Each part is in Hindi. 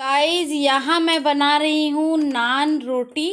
गाइस यहाँ मैं बना रही हूँ नान रोटी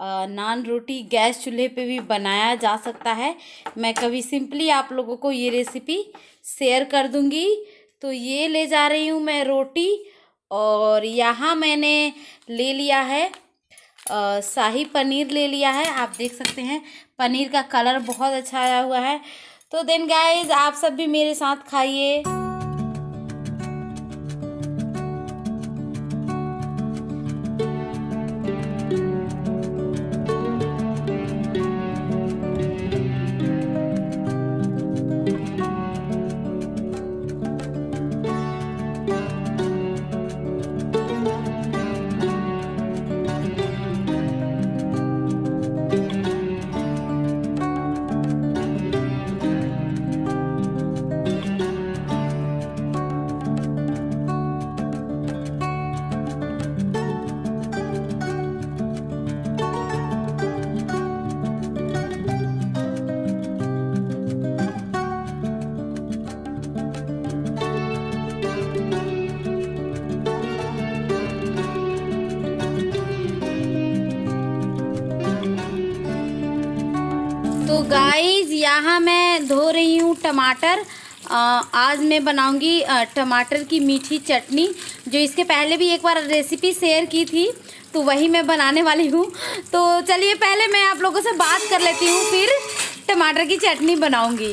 आ, नान रोटी गैस चूल्हे पे भी बनाया जा सकता है मैं कभी सिंपली आप लोगों को ये रेसिपी शेयर कर दूँगी तो ये ले जा रही हूँ मैं रोटी और यहाँ मैंने ले लिया है आ, शाही पनीर ले लिया है आप देख सकते हैं पनीर का कलर बहुत अच्छा आया हुआ है तो देन गाइज आप सब भी मेरे साथ खाइए गाइस यहाँ मैं धो रही हूँ टमाटर आज मैं बनाऊंगी टमाटर की मीठी चटनी जो इसके पहले भी एक बार रेसिपी शेयर की थी तो वही मैं बनाने वाली हूँ तो चलिए पहले मैं आप लोगों से बात कर लेती हूँ फिर टमाटर की चटनी बनाऊंगी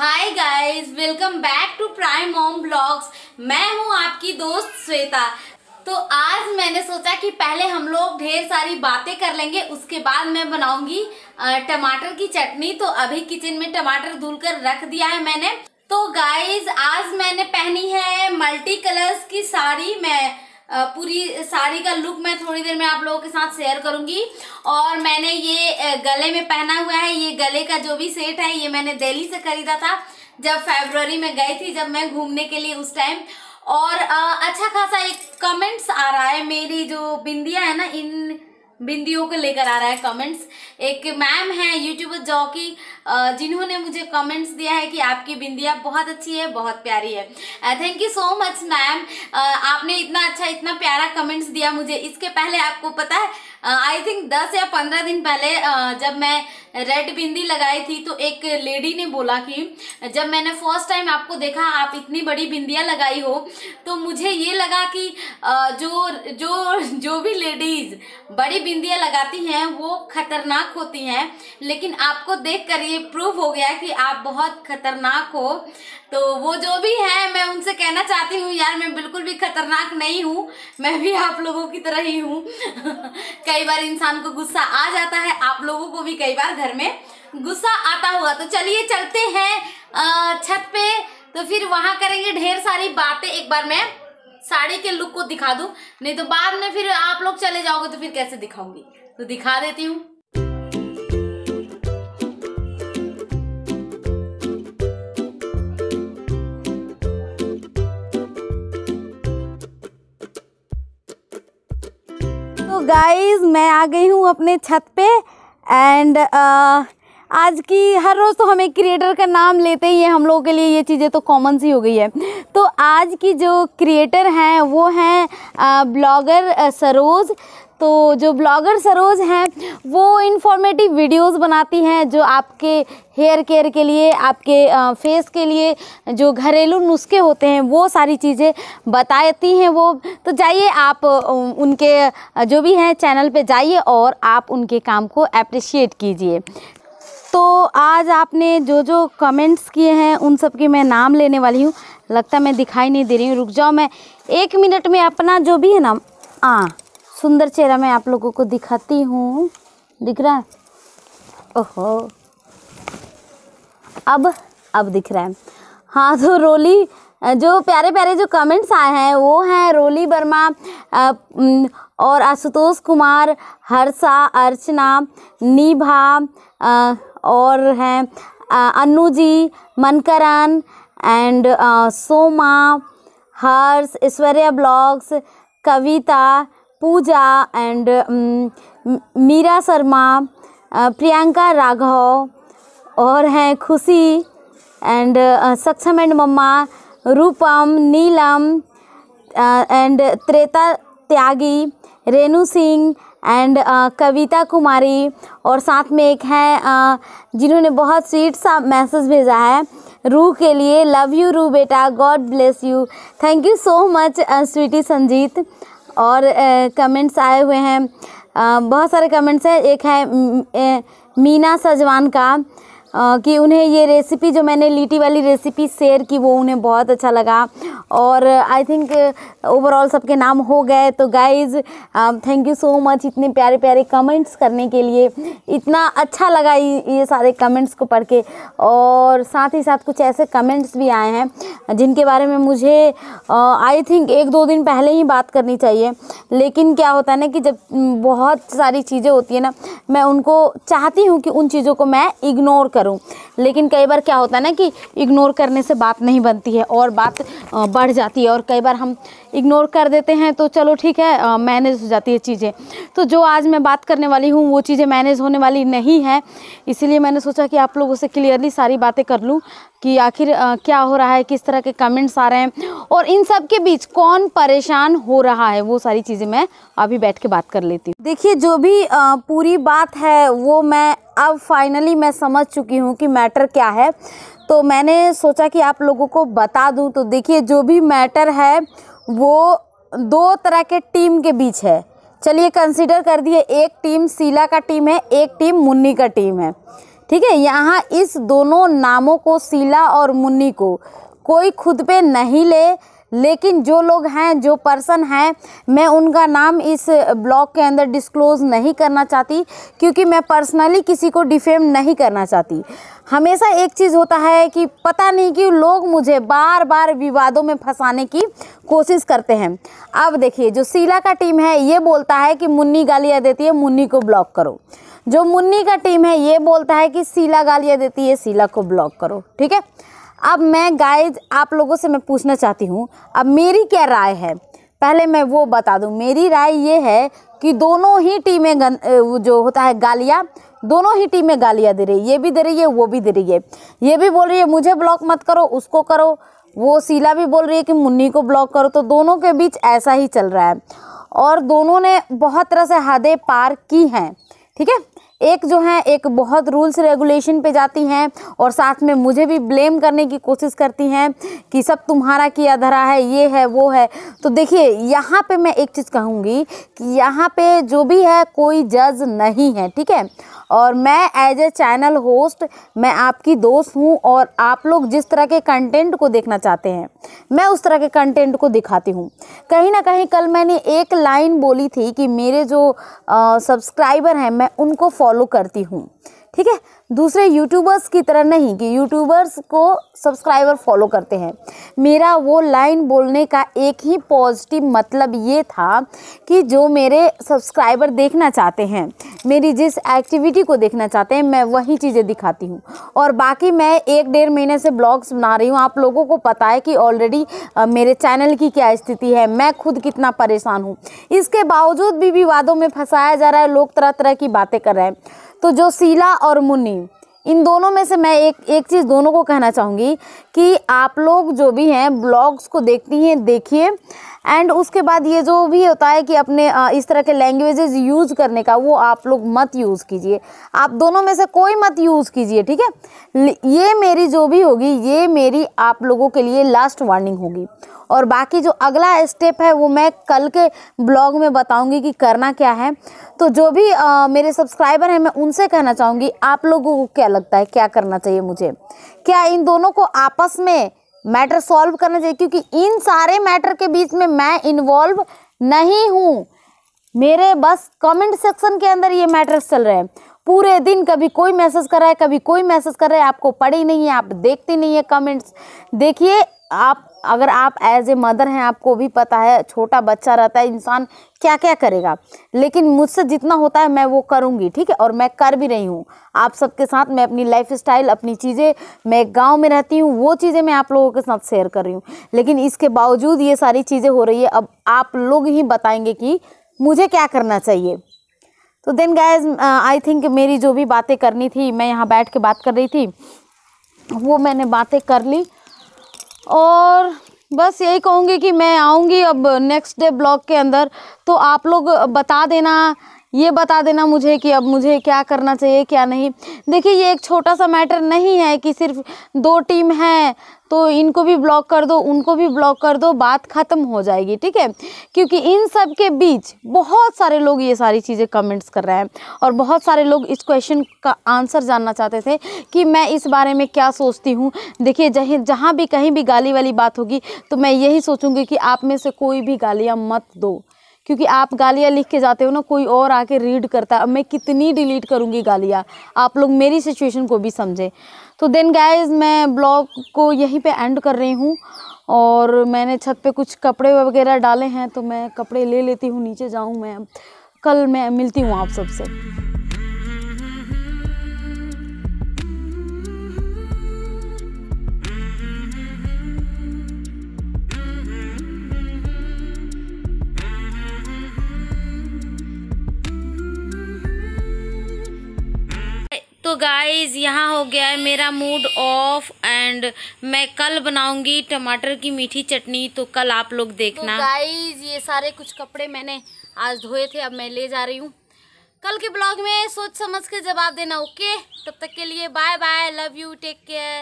hi guys welcome back to Prime Home Blogs मैं हूँ आपकी दोस्त श्वेता तो आज मैंने सोचा कि पहले हम लोग ढेर सारी बातें कर लेंगे उसके बाद मैं बनाऊंगी टमाटर की चटनी तो अभी किचन में टमाटर धुल कर रख दिया है मैंने तो गाइज आज मैंने पहनी है मल्टी कलर्स की साड़ी मैं पूरी साड़ी का लुक मैं थोड़ी देर में आप लोगों के साथ शेयर करूंगी और मैंने ये गले में पहना हुआ है ये गले का जो भी सेट है ये मैंने दिल्ली से खरीदा था जब फेबररी में गई थी जब मैं घूमने के लिए उस टाइम और अच्छा खासा एक कमेंट्स आ रहा है मेरी जो बिंदिया है ना इन बिंदियों को लेकर आ रहा है कमेंट्स एक मैम है यूट्यूबर जॉकी जिन्होंने मुझे कमेंट्स दिया है कि आपकी बिंदिया बहुत अच्छी है बहुत प्यारी है thank you so much ma'am आपने इतना अच्छा इतना प्यारा कमेंट्स दिया मुझे इसके पहले आपको पता है आई थिंक दस या पंद्रह दिन पहले जब मैं रेड बिंदी लगाई थी तो एक लेडी ने बोला कि जब मैंने फर्स्ट टाइम आपको देखा आप इतनी बड़ी बिंदियाँ लगाई हो तो मुझे ये लगा कि जो जो जो भी लेडीज बड़ी बिंदियाँ लगाती हैं वो खतरनाक होती हैं लेकिन आपको देख कर ये प्रूव हो गया कि आप बहुत खतरनाक हो तो वो जो भी है मैं उनसे कहना चाहती हूँ यार मैं बिल्कुल भी खतरनाक नहीं हूँ मैं भी आप लोगों की तरह ही हूँ कई बार इंसान को गुस्सा आ जाता है आप लोगों को भी कई बार घर में गुस्सा आता हुआ तो चलिए चलते हैं छत पे तो फिर वहाँ करेंगे ढेर सारी बातें एक बार मैं साड़ी के लुक को दिखा दूँ नहीं तो बाद में फिर आप लोग चले जाओगे तो फिर कैसे दिखाऊंगी तो दिखा देती हूँ गाइज तो मैं आ गई हूँ अपने छत पे एंड uh, आज की हर रोज़ तो हम एक क्रिएटर का नाम लेते ही हैं हम लोगों के लिए ये चीज़ें तो कॉमन सी हो गई है तो आज की जो क्रिएटर हैं वो हैं ब्लॉगर uh, uh, सरोज तो जो ब्लॉगर सरोज हैं वो इन्फॉर्मेटिव वीडियोस बनाती हैं जो आपके हेयर केयर के लिए आपके फेस के लिए जो घरेलू नुस्खे होते हैं वो सारी चीज़ें बताती हैं वो तो जाइए आप उनके जो भी हैं चैनल पे जाइए और आप उनके काम को अप्रिशिएट कीजिए तो आज आपने जो जो कमेंट्स किए हैं उन सब के मैं नाम लेने वाली हूँ लगता मैं दिखाई नहीं दे रही हूँ रुक जाओ मैं एक मिनट में अपना जो भी है ना हाँ सुंदर चेहरा मैं आप लोगों को दिखाती हूँ दिख रहा है ओहो अब अब दिख रहा है हाँ तो रोली जो प्यारे प्यारे जो कमेंट्स आए हैं वो हैं रोली वर्मा और आशुतोष कुमार हर्षा अर्चना निभा और हैं Anu ji Mankaran and Soma Harsh Aishwarya blogs Kavita Pooja and um, Meera Sharma uh, Priyanka Raghav और हैं Khushi and uh, Saksham and मम्मा Roopam Neelam and uh, Treta Tyagi Renu Singh and Kavita Kumari और साथ में एक हैं जिन्होंने बहुत स्वीट सा मैसेज भेजा है रू के लिए लव यू रू बेटा God bless you thank you so much sweetie Sanjeet और कमेंट्स आए हुए हैं बहुत सारे कमेंट्स हैं एक है मीना सजवान का कि उन्हें ये रेसिपी जो मैंने लीटी वाली रेसिपी शेयर की वो उन्हें बहुत अच्छा लगा और आई थिंक ओवरऑल सबके नाम हो गए तो guys thank you so much इतने प्यारे प्यारे कमेंट्स करने के लिए इतना अच्छा लगा ये सारे कमेंट्स को पढ़ के और साथ ही साथ कुछ ऐसे कमेंट्स भी आए हैं जिनके बारे में मुझे आई थिंक एक दो दिन पहले ही बात करनी चाहिए लेकिन क्या होता है ना कि जब बहुत सारी चीज़ें होती है ना मैं उनको चाहती हूँ कि उन चीज़ों को मैं इग्नोर करूँ लेकिन कई बार क्या होता है ना कि इग्नोर करने से बात नहीं बनती है और बात बढ़ जाती है और कई बार हम इग्नोर कर देते हैं तो चलो ठीक है मैनेज हो जाती है चीज़ें तो जो आज मैं बात करने वाली हूँ वो चीज़ें मैनेज होने वाली नहीं है इसीलिए मैंने सोचा कि आप लोगों से क्लियरली सारी बातें कर लूँ कि आखिर क्या हो रहा है किस तरह तरह के कमेंट्स आ रहे हैं और इन सब के बीच कौन परेशान हो रहा है वो सारी चीज़ें मैं अभी बैठ के बात कर लेती हूँ देखिए जो भी पूरी बात है वो मैं अब फाइनली मैं समझ चुकी हूँ कि मैटर क्या है तो मैंने सोचा कि आप लोगों को बता दूँ तो देखिए जो भी मैटर है वो दो तरह के टीम के बीच है चलिए कंसिडर कर दिए एक टीम सीला का टीम है एक टीम मुन्नी का टीम है ठीक है यहाँ इस दोनों नामों को सीला और मुन्नी को कोई खुद पे नहीं ले लेकिन जो लोग हैं जो पर्सन हैं मैं उनका नाम इस ब्लॉग के अंदर डिस्क्लोज़ नहीं करना चाहती क्योंकि मैं पर्सनली किसी को डिफेम नहीं करना चाहती हमेशा एक चीज़ होता है कि पता नहीं कि लोग मुझे बार बार विवादों में फंसाने की कोशिश करते हैं अब देखिए जो शीला का टीम है ये बोलता है कि मुन्नी गालियाँ देती है मुन्नी को ब्लॉक करो जो मुन्नी का टीम है ये बोलता है कि शीला गालियाँ देती है शीला को ब्लॉक करो ठीक है अब मैं गाय आप लोगों से मैं पूछना चाहती हूँ अब मेरी क्या राय है पहले मैं वो बता दूँ मेरी राय ये है कि दोनों ही टीमें जो होता है गालियाँ दोनों ही टीमें गालियाँ दे रही है ये भी दे रही है वो भी दे रही है ये भी बोल रही है मुझे ब्लॉक मत करो उसको करो वो शीला भी बोल रही है कि मुन्नी को ब्लॉक करो तो दोनों के बीच ऐसा ही चल रहा है और दोनों ने बहुत तरह से हदें पार की हैं ठीक है एक जो है एक बहुत रूल्स रेगुलेशन पे जाती हैं और साथ में मुझे भी ब्लेम करने की कोशिश करती हैं कि सब तुम्हारा किया धरा है ये है वो है तो देखिए यहाँ पे मैं एक चीज़ कहूँगी कि यहाँ पे जो भी है कोई जज नहीं है ठीक है और मैं एज ए चैनल होस्ट मैं आपकी दोस्त हूँ और आप लोग जिस तरह के कंटेंट को देखना चाहते हैं मैं उस तरह के कंटेंट को दिखाती हूँ कहीं ना कहीं कल मैंने एक लाइन बोली थी कि मेरे जो सब्सक्राइबर हैं मैं उनको फॉलो करती हूँ ठीक है दूसरे यूट्यूबर्स की तरह नहीं कि यूट्यूबर्स को सब्सक्राइबर फॉलो करते हैं मेरा वो लाइन बोलने का एक ही पॉजिटिव मतलब ये था कि जो मेरे सब्सक्राइबर देखना चाहते हैं मेरी जिस एक्टिविटी को देखना चाहते हैं मैं वही चीज़ें दिखाती हूँ और बाकी मैं एक डेढ़ महीने से ब्लॉग्स बना रही हूँ आप लोगों को पता है कि ऑलरेडी मेरे चैनल की क्या स्थिति है मैं खुद कितना परेशान हूँ इसके बावजूद भी विवादों में फंसाया जा रहा है लोग तरह तरह की बातें कर रहे हैं तो जोशीला और मुन्नी इन दोनों में से मैं एक एक चीज़ दोनों को कहना चाहूँगी कि आप लोग जो भी हैं ब्लॉग्स को देखती हैं देखिए एंड उसके बाद ये जो भी होता है कि अपने इस तरह के लैंग्वेजेस यूज़ करने का वो आप लोग मत यूज़ कीजिए आप दोनों में से कोई मत यूज़ कीजिए ठीक है ये मेरी जो भी होगी ये मेरी आप लोगों के लिए लास्ट वार्निंग होगी और बाकी जो अगला स्टेप है वो मैं कल के ब्लॉग में बताऊंगी कि करना क्या है तो जो भी आ, मेरे सब्सक्राइबर हैं मैं उनसे कहना चाहूँगी आप लोगों को क्या लगता है क्या करना चाहिए मुझे क्या इन दोनों को आपस में मैटर सॉल्व करना चाहिए क्योंकि इन सारे मैटर के बीच में मैं इन्वॉल्व नहीं हूँ मेरे बस कमेंट सेक्शन के अंदर ये मैटर्स चल रहे हैं पूरे दिन कभी कोई मैसेज कर रहा है कभी कोई मैसेज कर रहा है आपको पढ़े ही नहीं है आप देखते नहीं है कमेंट्स देखिए आप अगर आप एज ए मदर हैं आपको भी पता है छोटा बच्चा रहता है इंसान क्या क्या करेगा लेकिन मुझसे जितना होता है मैं वो करूँगी ठीक है और मैं कर भी रही हूँ आप सबके साथ मैं अपनी लाइफ स्टाइल अपनी चीज़ें मैं गांव में रहती हूँ वो चीज़ें मैं आप लोगों के साथ शेयर कर रही हूँ लेकिन इसके बावजूद ये सारी चीज़ें हो रही है अब आप लोग ही बताएंगे कि मुझे क्या करना चाहिए तो देन गैज आई थिंक मेरी जो भी बातें करनी थी मैं यहाँ बैठ के बात कर रही थी वो मैंने बातें कर ली और बस यही कहूँगी कि मैं आऊँगी अब नेक्स्ट डे ब्लॉग के अंदर तो आप लोग बता देना ये बता देना मुझे कि अब मुझे क्या करना चाहिए क्या नहीं देखिए ये एक छोटा सा मैटर नहीं है कि सिर्फ दो टीम हैं तो इनको भी ब्लॉक कर दो उनको भी ब्लॉक कर दो बात ख़त्म हो जाएगी ठीक है क्योंकि इन सब के बीच बहुत सारे लोग ये सारी चीज़ें कमेंट्स कर रहे हैं और बहुत सारे लोग इस क्वेश्चन का आंसर जानना चाहते थे कि मैं इस बारे में क्या सोचती हूँ देखिए जहीं जहाँ भी कहीं भी गाली वाली बात होगी तो मैं यही सोचूंगी कि आप में से कोई भी गालियाँ मत दो क्योंकि आप गालियाँ लिख के जाते हो ना कोई और आके रीड करता है अब मैं कितनी डिलीट करूँगी गालियाँ आप लोग मेरी सिचुएशन को भी समझें तो देन गाइज मैं ब्लॉग को यहीं पे एंड कर रही हूँ और मैंने छत पे कुछ कपड़े वगैरह डाले हैं तो मैं कपड़े ले लेती हूँ नीचे जाऊँ मैं कल मैं मिलती हूँ आप सबसे तो गाइस यहाँ हो गया है मेरा मूड ऑफ एंड मैं कल बनाऊंगी टमाटर की मीठी चटनी तो कल आप लोग देखना तो गाइस ये सारे कुछ कपड़े मैंने आज धोए थे अब मैं ले जा रही हूँ कल के ब्लॉग में सोच समझ के जवाब देना ओके तब तक के लिए bye bye love you take care